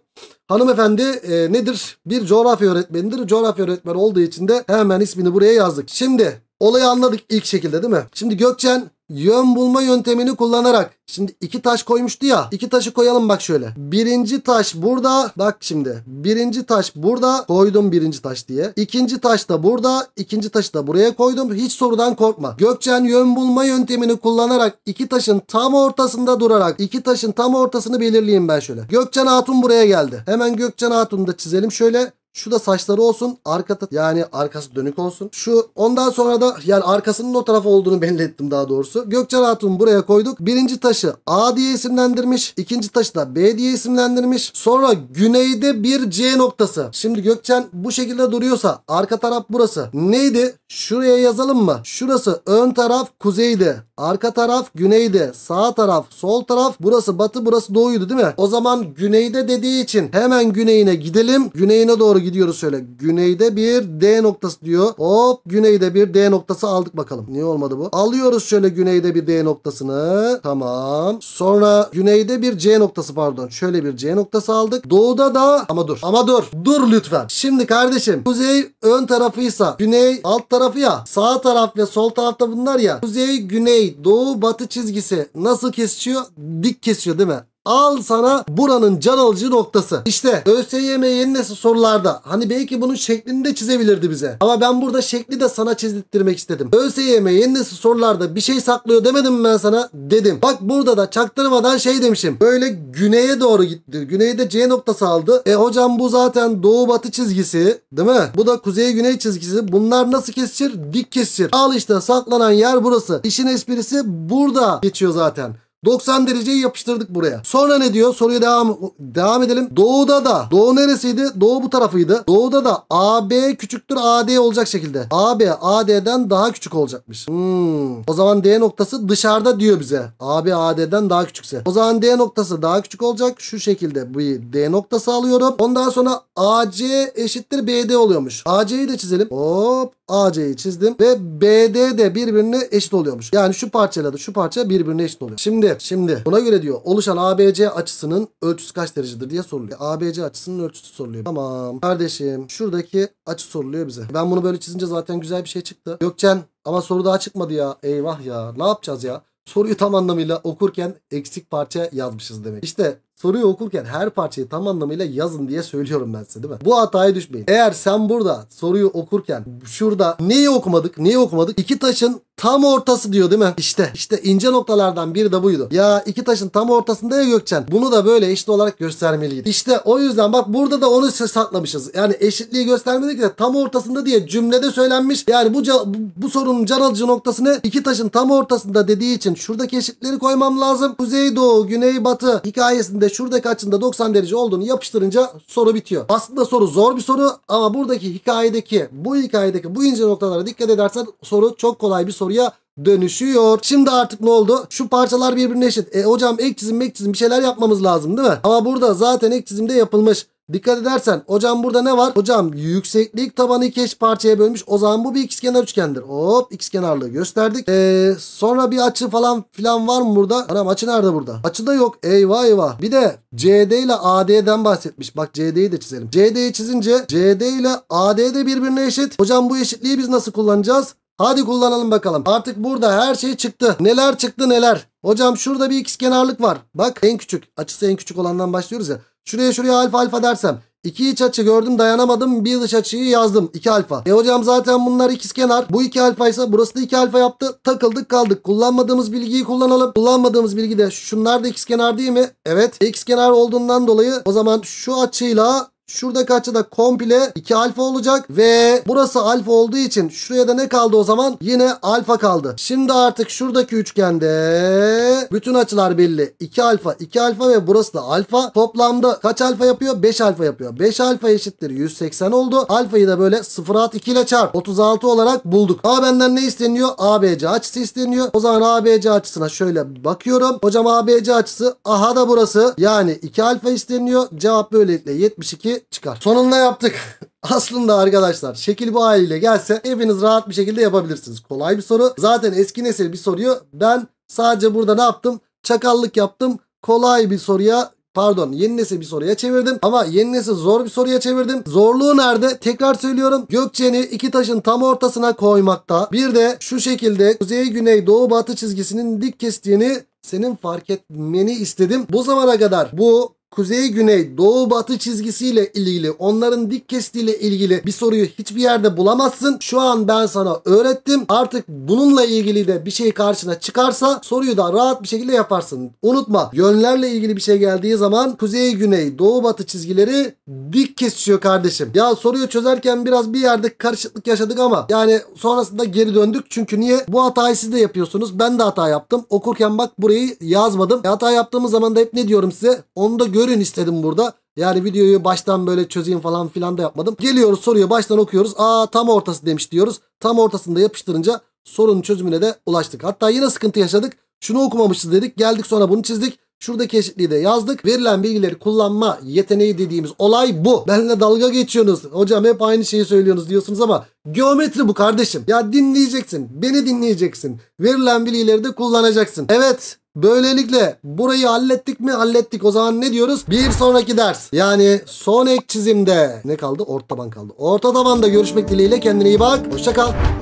A: Hanımefendi e, nedir? Bir coğrafya öğretmenidir. Coğrafya öğretmeni olduğu için de hemen ismini buraya yazdık. Şimdi olayı anladık ilk şekilde değil mi? Şimdi Gökçen yön bulma yöntemini kullanarak şimdi iki taş koymuştu ya iki taşı koyalım bak şöyle birinci taş burada bak şimdi birinci taş burada koydum birinci taş diye ikinci taş da burada ikinci taşı da buraya koydum hiç sorudan korkma Gökçen yön bulma yöntemini kullanarak iki taşın tam ortasında durarak iki taşın tam ortasını belirleyeyim ben şöyle Gökçen Hatun buraya geldi halde. Hemen Gökçen Hatun'u da çizelim. Şöyle şu da saçları olsun. Arkada yani arkası dönük olsun. Şu ondan sonra da yani arkasının o tarafı olduğunu belli ettim daha doğrusu. Gökçen Hatun buraya koyduk. Birinci taşı A diye isimlendirmiş. ikinci taşı da B diye isimlendirmiş. Sonra güneyde bir C noktası. Şimdi Gökçen bu şekilde duruyorsa arka taraf burası. Neydi? Şuraya yazalım mı? Şurası ön taraf kuzeydi. Arka taraf güneydi. Sağ taraf sol taraf. Burası batı burası doğuydu değil mi? O zaman güneyde dediği için hemen güneyine gidelim. Güneyine doğru gidiyoruz şöyle. Güneyde bir D noktası diyor. Hop güneyde bir D noktası aldık bakalım. Niye olmadı bu? Alıyoruz şöyle güneyde bir D noktasını. Tamam. Sonra güneyde bir C noktası pardon. Şöyle bir C noktası aldık. Doğuda da ama dur. Ama dur. Dur lütfen. Şimdi kardeşim kuzey ön tarafıysa güney alt taraf tarafı ya. Sağ taraf ve sol tarafta bunlar ya. Kuzey, güney, doğu, batı çizgisi nasıl kesişiyor? Dik kesiyor değil mi? Al sana buranın can alıcı noktası. İşte ÖSYM yeni nesil sorularda hani belki bunun şeklini de çizebilirdi bize. Ama ben burada şekli de sana çizdirtmek istedim. ÖSYM yeni nesil sorularda bir şey saklıyor demedim mi ben sana? Dedim. Bak burada da çaktırmadan şey demişim. Böyle güneye doğru gitti. Güneyde C noktası aldı. E hocam bu zaten doğu batı çizgisi değil mi? Bu da kuzey güney çizgisi. Bunlar nasıl kesişir? Dik kesişir. Al işte saklanan yer burası. İşin esprisi burada geçiyor zaten. 90 dereceyi yapıştırdık buraya. Sonra ne diyor? Soruya devam devam edelim. Doğuda da doğu neresiydi? Doğu bu tarafıydı. Doğuda da AB küçüktür AD olacak şekilde. AB AD'den daha küçük olacakmış. Hmm. O zaman D noktası dışarıda diyor bize. AB AD'den daha küçükse. O zaman D noktası daha küçük olacak. Şu şekilde bu D noktası alıyorum. Ondan sonra AC eşittir BD oluyormuş. AC'yi de çizelim. Hop AC'yi çizdim ve BD de birbirine eşit oluyormuş. Yani şu parçayla da şu parça birbirine eşit oluyor. Şimdi şimdi buna göre diyor oluşan ABC açısının ölçüsü kaç derecedir diye soruluyor. ABC açısının ölçüsü soruluyor. Tamam. Kardeşim şuradaki açı soruluyor bize. Ben bunu böyle çizince zaten güzel bir şey çıktı. Gökçen ama soru daha çıkmadı ya. Eyvah ya. Ne yapacağız ya? soruyu tam anlamıyla okurken eksik parça yazmışız demek. İşte soruyu okurken her parçayı tam anlamıyla yazın diye söylüyorum ben size değil mi? Bu hataya düşmeyin. Eğer sen burada soruyu okurken şurada neyi okumadık neyi okumadık? İki taşın tam ortası diyor değil mi? İşte işte ince noktalardan biri de buydu. Ya iki taşın tam ortasında ya Gökçen. Bunu da böyle eşit olarak göstermeliydi. İşte o yüzden bak burada da onu satlamışız. Yani eşitliği göstermedik de tam ortasında diye cümlede söylenmiş. Yani bu bu sorunun can alıcı noktasını iki taşın tam ortasında dediği için şuradaki eşitleri koymam lazım. Kuzey doğu, güney batı. hikayesinde şuradaki açında 90 derece olduğunu yapıştırınca soru bitiyor. Aslında soru zor bir soru ama buradaki hikayedeki bu hikayedeki bu ince noktalara dikkat edersen soru çok kolay bir soru soruya dönüşüyor. Şimdi artık ne oldu? Şu parçalar birbirine eşit. E hocam ek çizim ek çizim bir şeyler yapmamız lazım değil mi? Ama burada zaten ek çizimde yapılmış. Dikkat edersen hocam burada ne var? Hocam yükseklik tabanı iki eş parçaya bölmüş. O zaman bu bir ikizkenar üçgendir. Hop ikizkenarlığı gösterdik. Ee, sonra bir açı falan filan var mı burada? Anam açı nerede burada? Açı da yok. Eyvah eyvah. Bir de CD ile AD'den bahsetmiş. Bak CD'yi de çizelim. CD'yi çizince CD ile AD de birbirine eşit. Hocam bu eşitliği biz nasıl kullanacağız? Hadi kullanalım bakalım. Artık burada her şey çıktı. Neler çıktı neler. Hocam şurada bir ikiz kenarlık var. Bak en küçük. Açısı en küçük olandan başlıyoruz ya. Şuraya şuraya alfa alfa dersem. İki iç açı gördüm dayanamadım. Bir dış açıyı yazdım. 2 alfa. E hocam zaten bunlar ikiz kenar. Bu iki alfa ise burası da iki alfa yaptı. Takıldık kaldık. Kullanmadığımız bilgiyi kullanalım. Kullanmadığımız bilgi de şunlar da ikiz kenar değil mi? Evet. X kenar olduğundan dolayı o zaman şu açıyla Şurada açı da komple 2 alfa olacak ve burası alfa olduğu için şuraya da ne kaldı o zaman? Yine alfa kaldı. Şimdi artık şuradaki üçgende bütün açılar belli. 2 alfa, 2 alfa ve burası da alfa. Toplamda kaç alfa yapıyor? 5 alfa yapıyor. 5 alfa eşittir 180 oldu. Alfayı da böyle 0 at 2 ile çarp. 36 olarak bulduk. Ama benden ne isteniyor? ABC açısı isteniyor. O zaman ABC açısına şöyle bakıyorum. Hocam ABC açısı aha da burası. Yani 2 alfa isteniyor. Cevap böylelikle 72 çıkar. Sonunda yaptık. Aslında arkadaşlar şekil bu haliyle gelse hepiniz rahat bir şekilde yapabilirsiniz. Kolay bir soru. Zaten eski nesil bir soruyu ben sadece burada ne yaptım? Çakallık yaptım. Kolay bir soruya pardon yeni nesil bir soruya çevirdim ama yeni nesil zor bir soruya çevirdim. Zorluğu nerede? Tekrar söylüyorum. Gökçen'i iki taşın tam ortasına koymakta. Bir de şu şekilde kuzey güney doğu batı çizgisinin dik kestiğini senin fark etmeni istedim. Bu zamana kadar bu kuzey güney doğu batı çizgisiyle ilgili onların dik kestiğiyle ilgili bir soruyu hiçbir yerde bulamazsın. Şu an ben sana öğrettim. Artık bununla ilgili de bir şey karşına çıkarsa soruyu da rahat bir şekilde yaparsın. Unutma yönlerle ilgili bir şey geldiği zaman kuzey güney doğu batı çizgileri dik kesişiyor kardeşim. Ya soruyu çözerken biraz bir yerde karışıklık yaşadık ama yani sonrasında geri döndük. Çünkü niye? Bu hatayı siz de yapıyorsunuz. Ben de hata yaptım. Okurken bak burayı yazmadım. E, hata yaptığımız zaman da hep ne diyorum size? Onu da gör görün istedim burada. Yani videoyu baştan böyle çözeyim falan filan da yapmadım. Geliyoruz soruyu baştan okuyoruz. Aa tam ortası demiş diyoruz. Tam ortasında yapıştırınca sorunun çözümüne de ulaştık. Hatta yine sıkıntı yaşadık. Şunu okumamışız dedik. Geldik sonra bunu çizdik. Şuradaki eşitliği de yazdık. Verilen bilgileri kullanma yeteneği dediğimiz olay bu. Benle dalga geçiyorsunuz. Hocam hep aynı şeyi söylüyorsunuz diyorsunuz ama geometri bu kardeşim. Ya dinleyeceksin. Beni dinleyeceksin. Verilen bilgileri de kullanacaksın. Evet Böylelikle burayı hallettik mi? Hallettik. O zaman ne diyoruz? Bir sonraki ders. Yani son ek çizimde. Ne kaldı? Orta taban kaldı. Orta tabanda görüşmek dileğiyle kendine iyi bak. Hoşça kal.